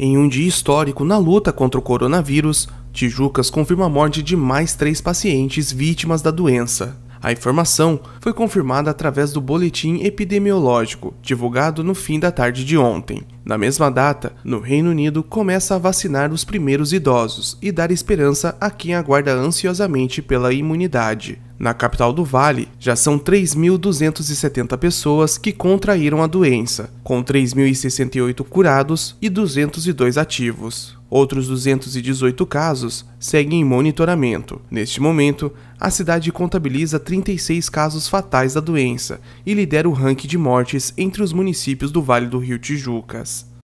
Em um dia histórico na luta contra o coronavírus, Tijucas confirma a morte de mais três pacientes vítimas da doença. A informação foi confirmada através do boletim epidemiológico, divulgado no fim da tarde de ontem. Na mesma data, no Reino Unido começa a vacinar os primeiros idosos e dar esperança a quem aguarda ansiosamente pela imunidade. Na capital do Vale, já são 3.270 pessoas que contraíram a doença, com 3.068 curados e 202 ativos. Outros 218 casos seguem em monitoramento. Neste momento, a cidade contabiliza 36 casos fatais da doença e lidera o ranking de mortes entre os municípios do Vale do Rio Tijucas.